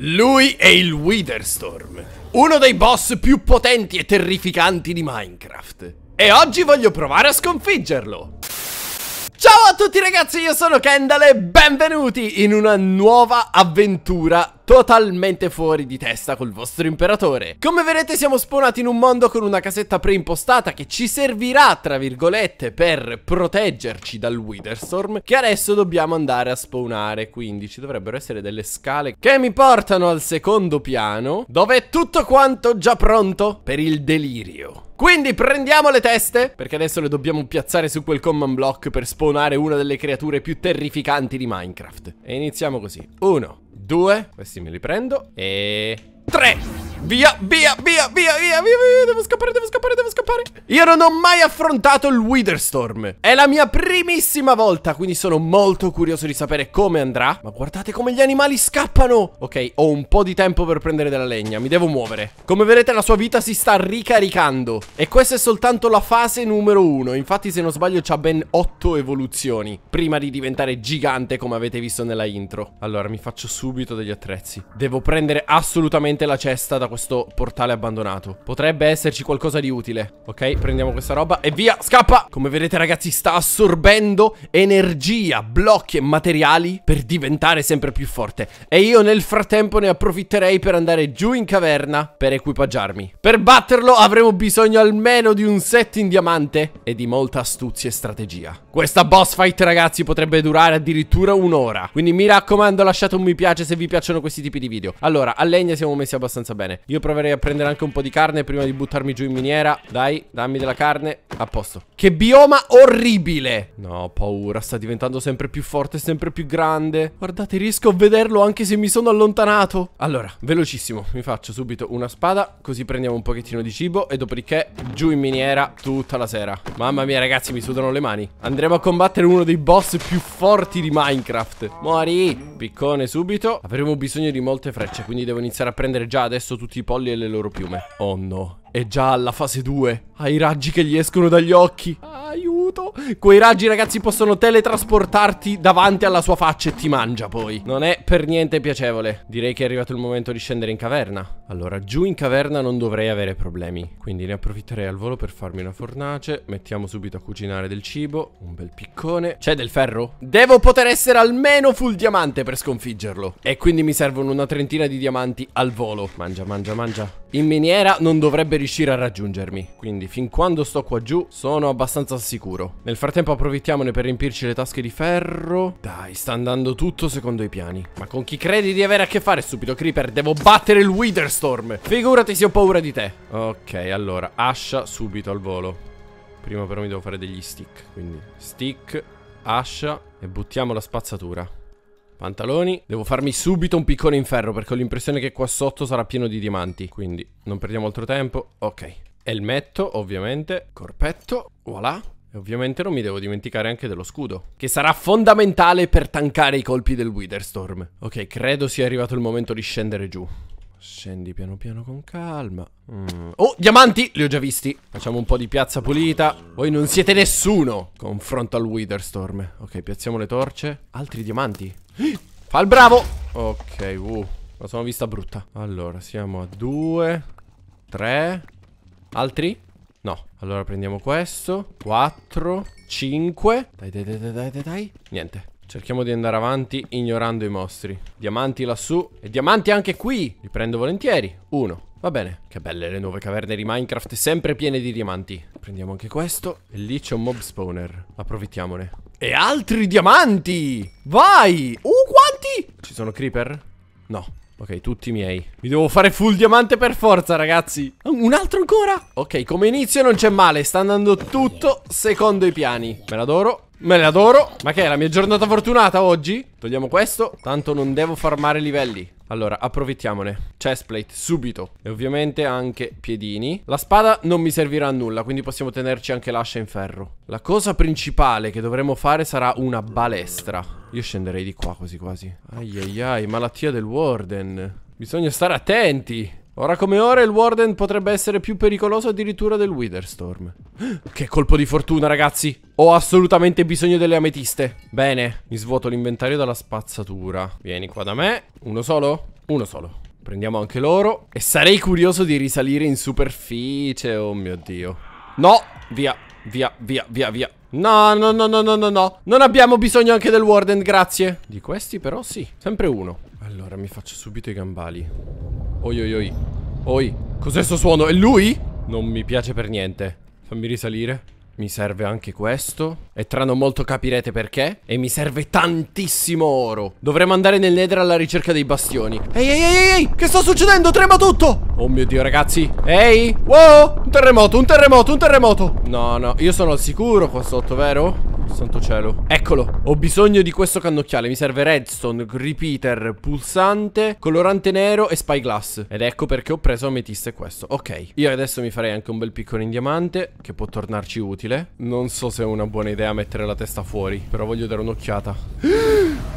Lui è il Witherstorm, uno dei boss più potenti e terrificanti di Minecraft. E oggi voglio provare a sconfiggerlo! Ciao a tutti ragazzi, io sono Kendall e benvenuti in una nuova avventura totalmente fuori di testa col vostro imperatore. Come vedete siamo spawnati in un mondo con una casetta preimpostata che ci servirà, tra virgolette, per proteggerci dal Witherstorm che adesso dobbiamo andare a spawnare, quindi ci dovrebbero essere delle scale che mi portano al secondo piano dove è tutto quanto già pronto per il delirio. Quindi prendiamo le teste Perché adesso le dobbiamo piazzare su quel command block Per spawnare una delle creature più terrificanti di Minecraft E iniziamo così Uno, due Questi me li prendo e... 3 Via, via, via, via, via, via, devo scappare, devo scappare, devo scappare Io non ho mai affrontato il Witherstorm È la mia primissima volta, quindi sono molto curioso di sapere come andrà Ma guardate come gli animali scappano Ok, ho un po' di tempo per prendere della legna, mi devo muovere Come vedete la sua vita si sta ricaricando E questa è soltanto la fase numero uno Infatti se non sbaglio c'ha ben otto evoluzioni Prima di diventare gigante come avete visto nella intro Allora mi faccio subito degli attrezzi Devo prendere assolutamente urgentemente la cesta da questo portale abbandonato. Potrebbe esserci qualcosa di utile. Ok, prendiamo questa roba e via, scappa! Come vedete ragazzi sta assorbendo energia, blocchi e materiali per diventare sempre più forte. E io nel frattempo ne approfitterei per andare giù in caverna per equipaggiarmi. Per batterlo avremo bisogno almeno di un set in diamante e di molta astuzia e strategia. Questa boss fight ragazzi potrebbe durare addirittura un'ora. Quindi mi raccomando lasciate un mi piace se vi piacciono questi tipi di video. Allora, a legna siamo messi messi abbastanza bene Io proverei a prendere anche un po' di carne prima di buttarmi giù in miniera Dai, dammi della carne A posto Che bioma orribile No, paura, sta diventando sempre più forte, sempre più grande Guardate, riesco a vederlo anche se mi sono allontanato Allora, velocissimo Mi faccio subito una spada Così prendiamo un pochettino di cibo E dopodiché giù in miniera tutta la sera Mamma mia ragazzi, mi sudano le mani Andremo a combattere uno dei boss più forti di Minecraft Mori Piccone subito Avremo bisogno di molte frecce Quindi devo iniziare a prendere prendere già adesso tutti i polli e le loro piume. Oh no. È già alla fase 2. Ha i raggi che gli escono dagli occhi. Aiuto. Quei raggi, ragazzi, possono teletrasportarti davanti alla sua faccia e ti mangia poi. Non è per niente piacevole. Direi che è arrivato il momento di scendere in caverna. Allora, giù in caverna non dovrei avere problemi. Quindi ne approfitterei al volo per farmi una fornace. Mettiamo subito a cucinare del cibo. Un bel piccone. C'è del ferro? Devo poter essere almeno full diamante per sconfiggerlo. E quindi mi servono una trentina di diamanti al volo. Mangia, mangia, mangia. In miniera non dovrebbe riuscire a raggiungermi. Quindi fin quando sto qua giù sono abbastanza sicuro. Nel frattempo approfittiamone per riempirci le tasche di ferro. Dai, sta andando tutto secondo i piani. Ma con chi credi di avere a che fare, stupido creeper? Devo battere il Witherstorm. Figurati se ho paura di te. Ok, allora, ascia subito al volo. Prima però mi devo fare degli stick, quindi stick, ascia e buttiamo la spazzatura. Pantaloni. Devo farmi subito un piccone in ferro perché ho l'impressione che qua sotto sarà pieno di diamanti. Quindi non perdiamo altro tempo. Ok. Elmetto, ovviamente. Corpetto. Voilà. E ovviamente non mi devo dimenticare anche dello scudo, che sarà fondamentale per tankare i colpi del Witherstorm. Ok, credo sia arrivato il momento di scendere giù. Scendi piano piano con calma. Mm. Oh, diamanti! Li ho già visti. Facciamo un po' di piazza pulita. Voi non siete nessuno confronto al Witherstorm. Ok, piazziamo le torce. Altri diamanti. Fa il bravo Ok, uh, la sono vista brutta Allora, siamo a due Tre Altri? No, allora prendiamo questo Quattro Cinque Dai, dai, dai, dai, dai, dai Niente Cerchiamo di andare avanti ignorando i mostri Diamanti lassù E diamanti anche qui Li prendo volentieri Uno Va bene Che belle le nuove caverne di Minecraft Sempre piene di diamanti Prendiamo anche questo E lì c'è un mob spawner Approfittiamone e altri diamanti! Vai! Uh, quanti? Ci sono creeper? No. Ok, tutti miei. Mi devo fare full diamante per forza, ragazzi. Un altro ancora? Ok, come inizio non c'è male. Sta andando tutto secondo i piani. Me l'adoro. Me l'adoro. Ma che è la mia giornata fortunata oggi? Togliamo questo. Tanto non devo farmare livelli. Allora, approfittiamone. Chestplate, subito. E ovviamente anche piedini. La spada non mi servirà a nulla, quindi possiamo tenerci anche l'ascia in ferro. La cosa principale che dovremo fare sarà una balestra. Io scenderei di qua quasi quasi. Ai ai ai, malattia del Warden. Bisogna stare attenti. Ora come ora il Warden potrebbe essere più pericoloso addirittura del Witherstorm. Che colpo di fortuna, ragazzi! Ho assolutamente bisogno delle ametiste. Bene, mi svuoto l'inventario dalla spazzatura. Vieni qua da me. Uno solo? Uno solo. Prendiamo anche loro. E sarei curioso di risalire in superficie, oh mio Dio. No! Via, via, via, via, via. No, no, no, no, no, no, no. Non abbiamo bisogno anche del Warden, grazie. Di questi però sì. Sempre uno. Allora, mi faccio subito i gambali. Oi oi oi. Oi. Cos'è sto suono? È lui? Non mi piace per niente. Fammi risalire. Mi serve anche questo. E tra non molto capirete perché. E mi serve tantissimo oro. Dovremmo andare nel Nether alla ricerca dei bastioni. Ehi, ehi, ehi, ehi, che sta succedendo? Trema tutto! Oh mio Dio, ragazzi. Ehi, wow, un terremoto, un terremoto, un terremoto. No, no, io sono al sicuro qua sotto, vero? Santo cielo Eccolo Ho bisogno di questo cannocchiale Mi serve redstone Repeater Pulsante Colorante nero E spyglass Ed ecco perché ho preso ametista e questo Ok Io adesso mi farei anche un bel piccone in diamante Che può tornarci utile utile. Non so se è una buona idea mettere la testa fuori, però voglio dare un'occhiata.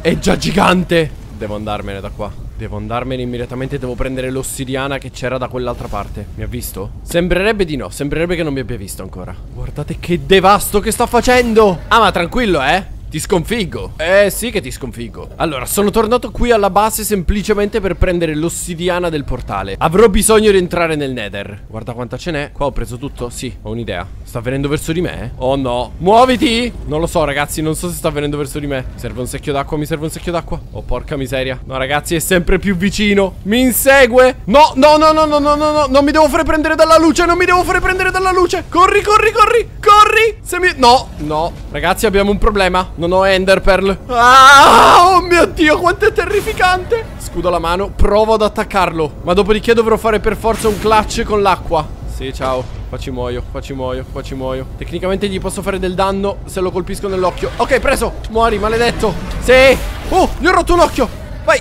È già gigante! Devo andarmene da qua. Devo andarmene immediatamente, devo prendere l'ossidiana che c'era da quell'altra parte. Mi ha visto? Sembrerebbe di no, sembrerebbe che non mi abbia visto ancora. Guardate che devasto che sta facendo! Ah, ma tranquillo, eh! Ti sconfiggo. Eh sì che ti sconfiggo. Allora, sono tornato qui alla base semplicemente per prendere l'ossidiana del portale. Avrò bisogno di entrare nel nether. Guarda quanta ce n'è. Qua ho preso tutto? Sì, ho un'idea. Sta venendo verso di me? Oh no. Muoviti! Non lo so ragazzi, non so se sta venendo verso di me. Serve un secchio d'acqua, mi serve un secchio d'acqua. Oh porca miseria. No ragazzi, è sempre più vicino. Mi insegue. No, no, no, no, no, no, no, no. Non mi devo fare prendere dalla luce, non mi devo fare prendere dalla luce. Corri, corri, corri. Corri. Corri! Se mi... No, no. Ragazzi, abbiamo un problema. Non ho Ender Pearl. Ah, oh mio Dio, quanto è terrificante. Scudo la mano. Provo ad attaccarlo. Ma dopodiché dovrò fare per forza un clutch con l'acqua. Sì, ciao. Qua ci muoio, qua ci muoio, qua ci muoio Tecnicamente gli posso fare del danno se lo colpisco nell'occhio Ok, preso Muori, maledetto Sì Oh, gli ho rotto un occhio Vai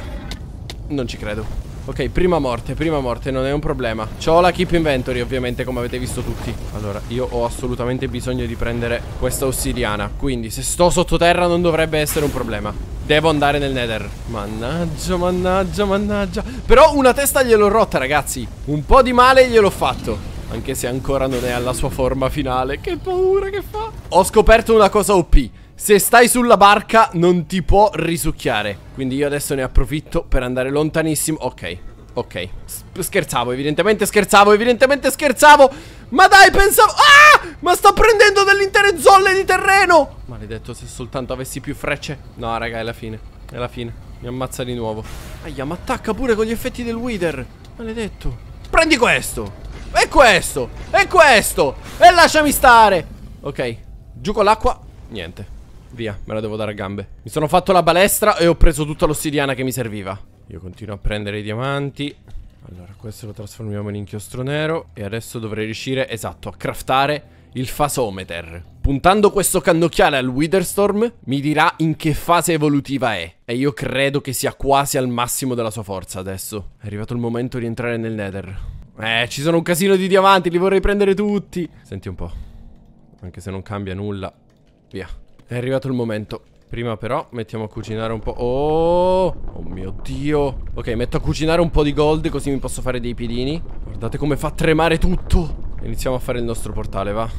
Non ci credo Ok, prima morte, prima morte, non è un problema C'ho la keep inventory ovviamente come avete visto tutti Allora, io ho assolutamente bisogno di prendere questa ossidiana Quindi se sto sottoterra non dovrebbe essere un problema Devo andare nel nether Mannaggia, mannaggia, mannaggia Però una testa gliel'ho rotta ragazzi Un po' di male gliel'ho fatto anche se ancora non è alla sua forma finale Che paura che fa Ho scoperto una cosa OP se stai sulla barca non ti può risucchiare Quindi io adesso ne approfitto per andare lontanissimo Ok, ok S Scherzavo, evidentemente scherzavo, evidentemente scherzavo Ma dai, pensavo... Ah! Ma sto prendendo delle intere zolle di terreno Maledetto, se soltanto avessi più frecce No, raga, è la fine È la fine Mi ammazza di nuovo Aia, ma attacca pure con gli effetti del Wither Maledetto Prendi questo E questo E questo E lasciami stare Ok, giù con l'acqua Niente Via, me la devo dare a gambe. Mi sono fatto la balestra e ho preso tutta l'ossidiana che mi serviva. Io continuo a prendere i diamanti. Allora, questo lo trasformiamo in inchiostro nero. E adesso dovrei riuscire, esatto, a craftare il fasometer. Puntando questo cannocchiale al Witherstorm, mi dirà in che fase evolutiva è. E io credo che sia quasi al massimo della sua forza adesso. È arrivato il momento di entrare nel Nether. Eh, ci sono un casino di diamanti, li vorrei prendere tutti. Senti un po'. Anche se non cambia nulla. Via. È arrivato il momento. Prima però mettiamo a cucinare un po'... Oh, oh mio Dio. Ok, metto a cucinare un po' di gold così mi posso fare dei piedini. Guardate come fa tremare tutto. Iniziamo a fare il nostro portale, va.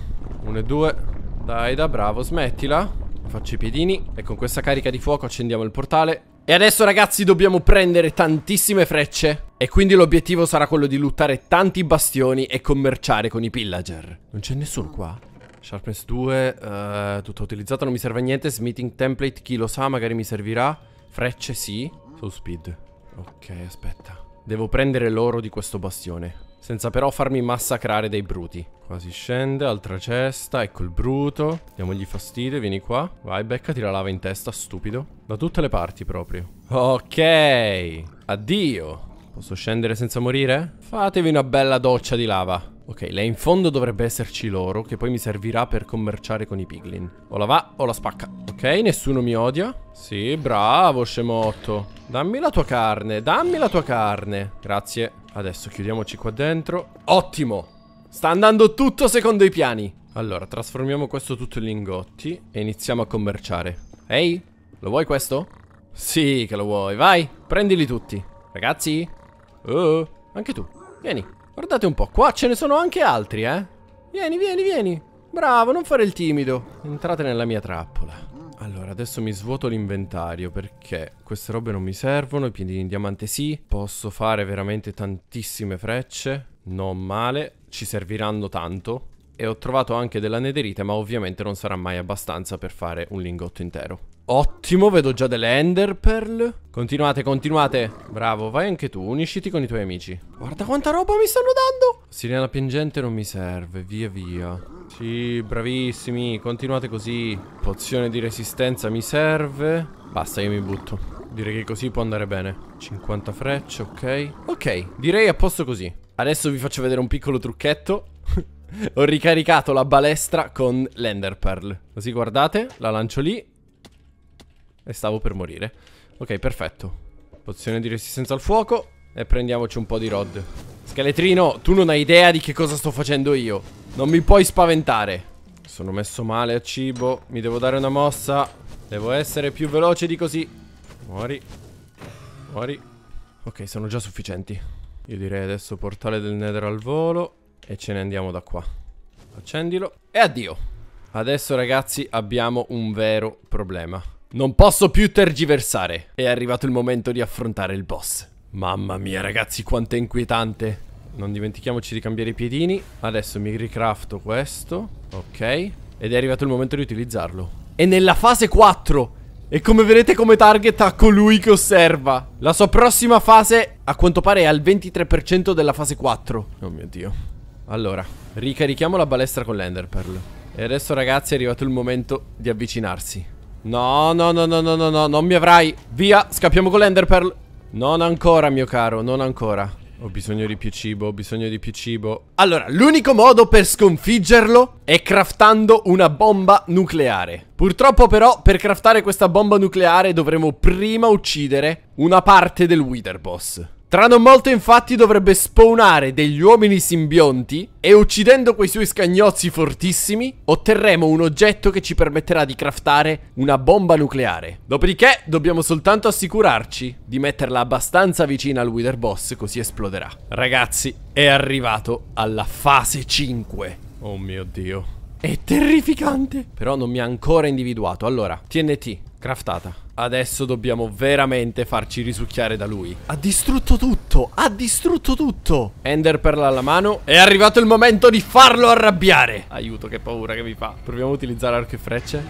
Uno e due. Dai, da bravo, smettila. Faccio i piedini e con questa carica di fuoco accendiamo il portale. E adesso ragazzi dobbiamo prendere tantissime frecce E quindi l'obiettivo sarà quello di lottare tanti bastioni e commerciare con i pillager Non c'è nessuno qua? Sharpness 2, uh, eh, tutto utilizzato, non mi serve a niente. Smithing template, chi lo sa, magari mi servirà. Frecce sì. Soul speed. Ok, aspetta. Devo prendere l'oro di questo bastione. Senza però farmi massacrare dei bruti. Quasi scende, altra cesta, ecco il bruto. Diamogli fastidio, vieni qua. Vai, becca, tira lava in testa, stupido. Da tutte le parti proprio. Ok, addio. Posso scendere senza morire? Fatevi una bella doccia di lava. Ok, là in fondo dovrebbe esserci l'oro, che poi mi servirà per commerciare con i piglin. O la va o la spacca. Ok, nessuno mi odia. Sì, bravo, scemotto. Dammi la tua carne, dammi la tua carne. Grazie. Adesso chiudiamoci qua dentro. Ottimo! Sta andando tutto secondo i piani. Allora, trasformiamo questo tutto in lingotti e iniziamo a commerciare. Ehi, lo vuoi questo? Sì che lo vuoi, vai, prendili tutti. Ragazzi? Oh, anche tu, vieni. Guardate un po', qua ce ne sono anche altri, eh. Vieni, vieni, vieni. Bravo, non fare il timido. Entrate nella mia trappola. Allora, adesso mi svuoto l'inventario perché queste robe non mi servono, i piedini in diamante sì, posso fare veramente tantissime frecce, non male, ci serviranno tanto e ho trovato anche della nederite, ma ovviamente non sarà mai abbastanza per fare un lingotto intero. Ottimo, vedo già delle ender pearl. Continuate, continuate. Bravo, vai anche tu, unisciti con i tuoi amici. Guarda quanta roba mi stanno dando. Sirena piangente non mi serve, via via. Sì, bravissimi, continuate così. Pozione di resistenza mi serve. Basta, io mi butto. Direi che così può andare bene 50 frecce, ok Ok, direi a posto così Adesso vi faccio vedere un piccolo trucchetto Ho ricaricato la balestra con l'enderpearl. Così guardate, la lancio lì. E stavo per morire. Ok, perfetto. Pozione di resistenza al fuoco. E prendiamoci un po' di rod. Scheletrino, tu non hai idea di che cosa sto facendo io. Non mi puoi spaventare. Sono messo male a cibo. Mi devo dare una mossa. Devo essere più veloce di così. Muori. Muori. Ok, sono già sufficienti. Io direi adesso portale del Nether al volo. E ce ne andiamo da qua. Accendilo. E addio. Adesso ragazzi abbiamo un vero problema. Non posso più tergiversare. È arrivato il momento di affrontare il boss. Mamma mia ragazzi quanto è inquietante. Non dimentichiamoci di cambiare i piedini. Adesso mi ricrafto questo. Ok. Ed è arrivato il momento di utilizzarlo. E nella fase 4 e come vedete come target ha colui che osserva. La sua prossima fase a quanto pare è al 23% della fase 4. Oh mio Dio. Allora, ricarichiamo la balestra con l'enderpearl. E adesso ragazzi è arrivato il momento di avvicinarsi. No, no, no, no, no, no, no, non mi avrai. Via, scappiamo con l'enderpearl. Non ancora, mio caro, non ancora. Ho bisogno di più cibo, ho bisogno di più cibo. Allora, l'unico modo per sconfiggerlo è craftando una bomba nucleare. Purtroppo però, per craftare questa bomba nucleare dovremo prima uccidere una parte del Wither Boss. Tra non molto infatti dovrebbe spawnare degli uomini simbionti e uccidendo quei suoi scagnozzi fortissimi otterremo un oggetto che ci permetterà di craftare una bomba nucleare. Dopodiché dobbiamo soltanto assicurarci di metterla abbastanza vicina al Wither Boss così esploderà. Ragazzi, è arrivato alla fase 5. Oh mio dio. È terrificante. Però non mi ha ancora individuato. Allora, TNT, Craftata. Adesso dobbiamo veramente farci risucchiare da lui. Ha distrutto tutto, ha distrutto tutto. Ender perla alla mano. È arrivato il momento di farlo arrabbiare. Aiuto, che paura che mi fa. Proviamo a utilizzare arco e frecce.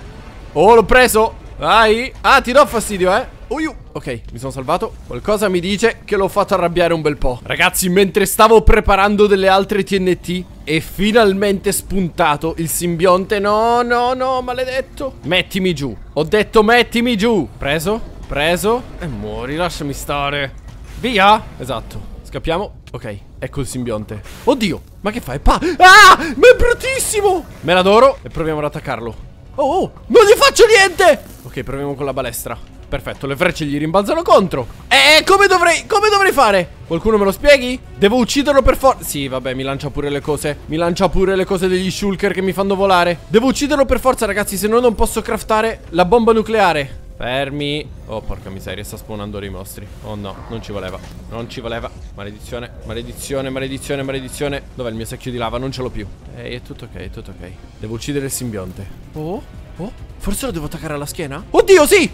Oh, l'ho preso. Vai. Ah, ti do fastidio, eh. Oh, Ok, mi sono salvato. Qualcosa mi dice che l'ho fatto arrabbiare un bel po'. Ragazzi, mentre stavo preparando delle altre TNT, è finalmente spuntato il simbionte. No, no, no, maledetto. Mettimi giù. Ho detto mettimi giù. Preso, preso. E eh, muori, lasciami stare. Via. Esatto. Scappiamo. Ok, ecco il simbionte. Oddio, ma che fai? Pa ah, ma è bruttissimo. Me l'adoro e proviamo ad attaccarlo. Oh, oh, non gli faccio niente. Ok, proviamo con la balestra. Perfetto, le frecce gli rimbalzano contro. Eh, come dovrei, come dovrei fare? Qualcuno me lo spieghi? Devo ucciderlo per forza. Sì, vabbè, mi lancia pure le cose. Mi lancia pure le cose degli shulker che mi fanno volare. Devo ucciderlo per forza, ragazzi, se no non posso craftare la bomba nucleare. Fermi Oh porca miseria sta spawnando dei mostri Oh no non ci voleva Non ci voleva Maledizione Maledizione Maledizione Maledizione Dov'è il mio secchio di lava? Non ce l'ho più Ehi è tutto ok è tutto ok Devo uccidere il simbionte Oh Oh Forse lo devo attaccare alla schiena Oddio sì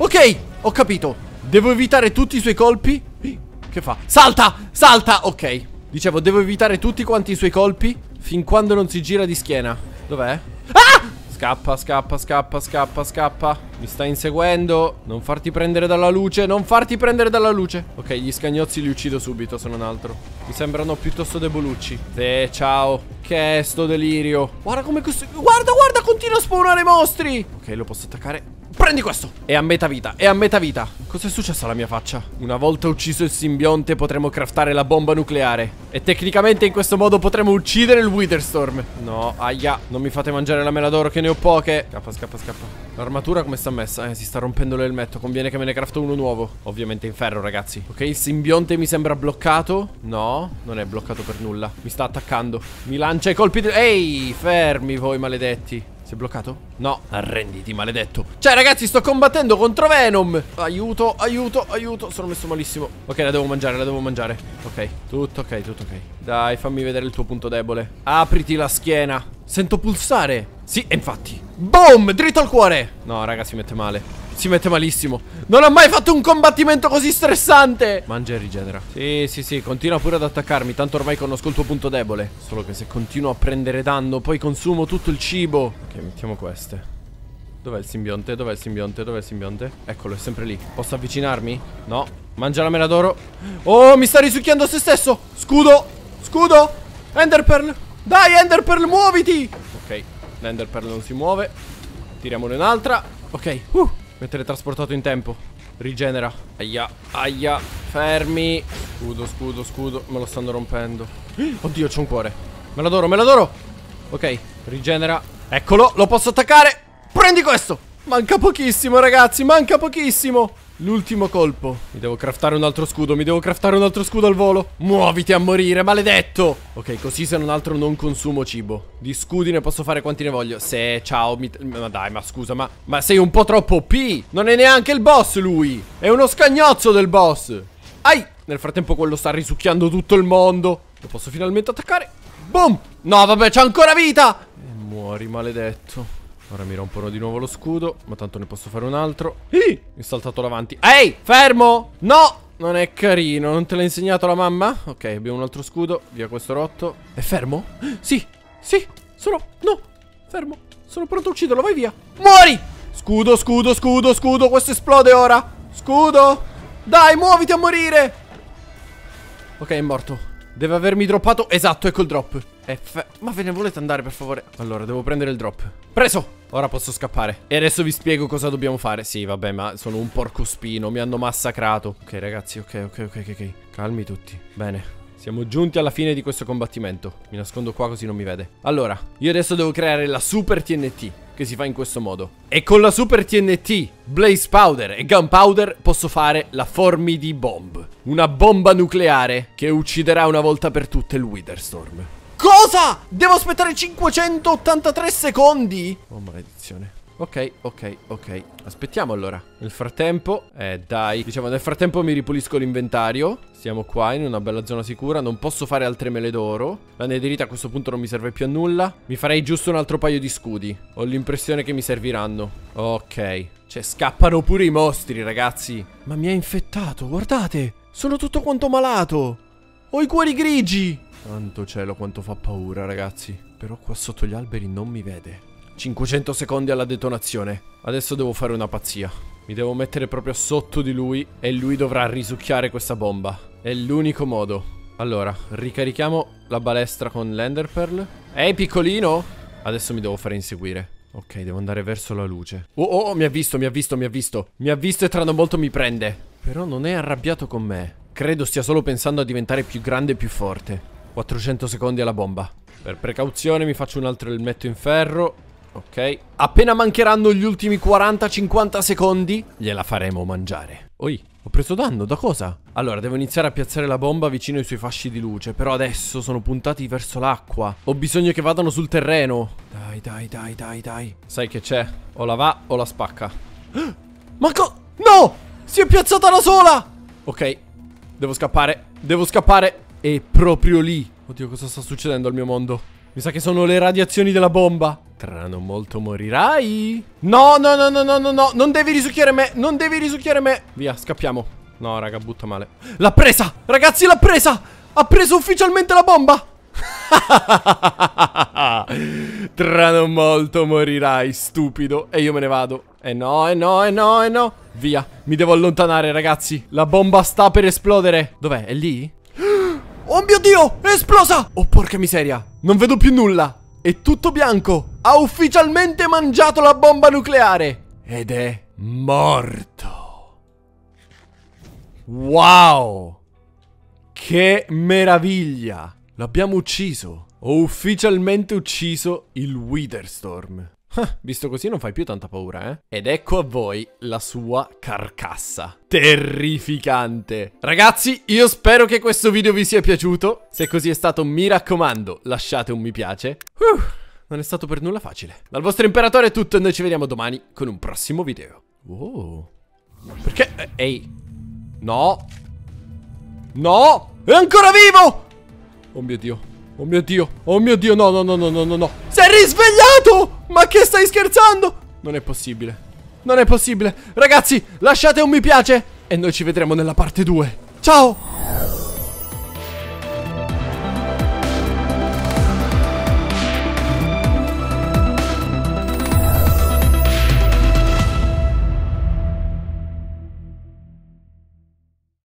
Ok, ho capito. Devo evitare tutti i suoi colpi. Che fa? Salta, salta, ok. Dicevo, devo evitare tutti quanti i suoi colpi fin quando non si gira di schiena. Dov'è? Ah! Scappa, scappa, scappa, scappa, scappa. Mi sta inseguendo. Non farti prendere dalla luce, non farti prendere dalla luce. Ok, gli scagnozzi li uccido subito, se non altro. Mi sembrano piuttosto debolucci. Sì, ciao. Che è sto delirio. Guarda come questo... Guarda, guarda, continua a spawnare mostri. Ok, lo posso attaccare. Prendi questo! È a metà vita, è a metà vita. Cos'è successo alla mia faccia? Una volta ucciso il simbionte potremo craftare la bomba nucleare. E tecnicamente in questo modo potremo uccidere il Witherstorm. No, aia, non mi fate mangiare la mela d'oro che ne ho poche. Scappa, scappa, scappa. L'armatura come sta messa? Eh, si sta rompendo l'elmetto. Conviene che me ne crafto uno nuovo. Ovviamente in ferro, ragazzi. Ok, il simbionte mi sembra bloccato. No, non è bloccato per nulla. Mi sta attaccando. Mi lancia i colpi di... Ehi, fermi voi maledetti. Si è bloccato? No, arrenditi maledetto Cioè ragazzi sto combattendo contro Venom Aiuto, aiuto, aiuto Sono messo malissimo Ok la devo mangiare, la devo mangiare Ok, tutto ok, tutto ok Dai fammi vedere il tuo punto debole Apriti la schiena Sento pulsare Sì, e infatti Boom, dritto al cuore No raga si mette male si mette malissimo Non ho mai fatto un combattimento così stressante Mangia e rigenera Sì, sì, sì, continua pure ad attaccarmi Tanto ormai conosco il tuo punto debole Solo che se continuo a prendere danno Poi consumo tutto il cibo Ok, mettiamo queste Dov'è il simbionte? Dov'è il simbionte? Dov'è il simbionte? Eccolo, è sempre lì Posso avvicinarmi? No Mangia la mela d'oro Oh, mi sta risucchiando se stesso Scudo Scudo Enderpearl Dai, Enderpearl, muoviti Ok, l'Enderpearl non si muove Tiriamone un'altra Ok, uh mi ha teletrasportato in tempo. Rigenera. Aia, aia. Fermi. Scudo, scudo, scudo. Me lo stanno rompendo. Oddio, c'è un cuore. Me l'adoro, me l'adoro. Ok, rigenera. Eccolo, lo posso attaccare. Prendi questo. Manca pochissimo, ragazzi. Manca pochissimo. L'ultimo colpo. Mi devo craftare un altro scudo, mi devo craftare un altro scudo al volo. Muoviti a morire, maledetto! Ok, così se non altro non consumo cibo. Di scudi ne posso fare quanti ne voglio. Se, ciao, mi... Ma dai, ma scusa, ma... Ma sei un po' troppo OP! Non è neanche il boss lui! È uno scagnozzo del boss! Ai! Nel frattempo quello sta risucchiando tutto il mondo. Lo posso finalmente attaccare? Boom! No, vabbè, c'ha ancora vita! E muori, maledetto. Ora mi rompono di nuovo lo scudo, ma tanto ne posso fare un altro. Ih, mi è saltato davanti. Ehi, fermo! No! Non è carino, non te l'ha insegnato la mamma? Ok, abbiamo un altro scudo, via questo rotto. È fermo? Sì, sì, sono... No, fermo. Sono pronto a ucciderlo, vai via. Muori! Scudo, scudo, scudo, scudo, questo esplode ora. Scudo! Dai, muoviti a morire! Ok, è morto. Deve avermi droppato... Esatto, ecco il drop. Ma ve ne volete andare, per favore? Allora, devo prendere il drop. Preso! Ora posso scappare. E adesso vi spiego cosa dobbiamo fare. Sì, vabbè, ma sono un porcospino. Mi hanno massacrato. Ok, ragazzi, ok, ok, ok, ok. Calmi tutti. Bene. Siamo giunti alla fine di questo combattimento. Mi nascondo qua così non mi vede. Allora, io adesso devo creare la super TNT, che si fa in questo modo. E con la super TNT, blaze powder e gunpowder posso fare la formidi bomb. Una bomba nucleare che ucciderà una volta per tutte il Witherstorm. Cosa? Devo aspettare 583 secondi? Oh, maledizione. Ok, ok, ok. Aspettiamo allora. Nel frattempo, eh dai, diciamo nel frattempo mi ripulisco l'inventario. Siamo qua in una bella zona sicura, non posso fare altre mele d'oro. La nederita a questo punto non mi serve più a nulla. Mi farei giusto un altro paio di scudi. Ho l'impressione che mi serviranno. Ok. Cioè, scappano pure i mostri, ragazzi. Ma mi ha infettato, guardate. Sono tutto quanto malato. Ho i cuori grigi. Tanto cielo quanto fa paura ragazzi. Però qua sotto gli alberi non mi vede. 500 secondi alla detonazione. Adesso devo fare una pazzia. Mi devo mettere proprio sotto di lui e lui dovrà risucchiare questa bomba. È l'unico modo. Allora, ricarichiamo la balestra con l'Ender Pearl. Ehi, piccolino! Adesso mi devo fare inseguire. Ok, devo andare verso la luce. Oh, oh, oh, mi ha visto, mi ha visto, mi ha visto. Mi ha visto e tra non molto mi prende. Però non è arrabbiato con me. Credo stia solo pensando a diventare più grande e più forte. 400 secondi alla bomba. Per precauzione mi faccio un altro elmetto in ferro. Ok. Appena mancheranno gli ultimi 40-50 secondi, gliela faremo mangiare. Oi, ho preso danno, da cosa? Allora, devo iniziare a piazzare la bomba vicino ai suoi fasci di luce, però adesso sono puntati verso l'acqua. Ho bisogno che vadano sul terreno. Dai, dai, dai, dai, dai. Sai che c'è? O la va o la spacca. Ma co... No! Si è piazzata da sola! Ok, devo scappare, devo scappare. E proprio lì. Oddio, cosa sta succedendo al mio mondo? Mi sa che sono le radiazioni della bomba. Tra non molto morirai. No, no, no, no, no, no, no. Non devi risucchiare me. Non devi risucchiare me. Via, scappiamo. No, raga, butta male. L'ha presa! Ragazzi, l'ha presa! Ha preso ufficialmente la bomba! Tra non molto morirai, stupido. E io me ne vado. E eh no, e eh no, e eh no, e no. Via, mi devo allontanare, ragazzi. La bomba sta per esplodere. Dov'è? È lì? Oh mio Dio, è esplosa! Oh porca miseria, non vedo più nulla. È tutto bianco. Ha ufficialmente mangiato la bomba nucleare. Ed è morto. Wow! Che meraviglia! L'abbiamo ucciso. Ho ufficialmente ucciso il Witherstorm. Visto così non fai più tanta paura, eh? Ed ecco a voi la sua carcassa. Terrificante. Ragazzi, io spero che questo video vi sia piaciuto. Se così è stato, mi raccomando, lasciate un mi piace. Uh, non è stato per nulla facile. Dal vostro imperatore è tutto e noi ci vediamo domani con un prossimo video. Wow. Perché? Eh, ehi. No. No. È ancora vivo! Oh mio Dio. Oh mio Dio. Oh mio Dio. No, no, no, no, no, no. Si è risvegliato! Ma che stai scherzando? Non è possibile. Non è possibile. Ragazzi, lasciate un mi piace e noi ci vedremo nella parte 2. Ciao!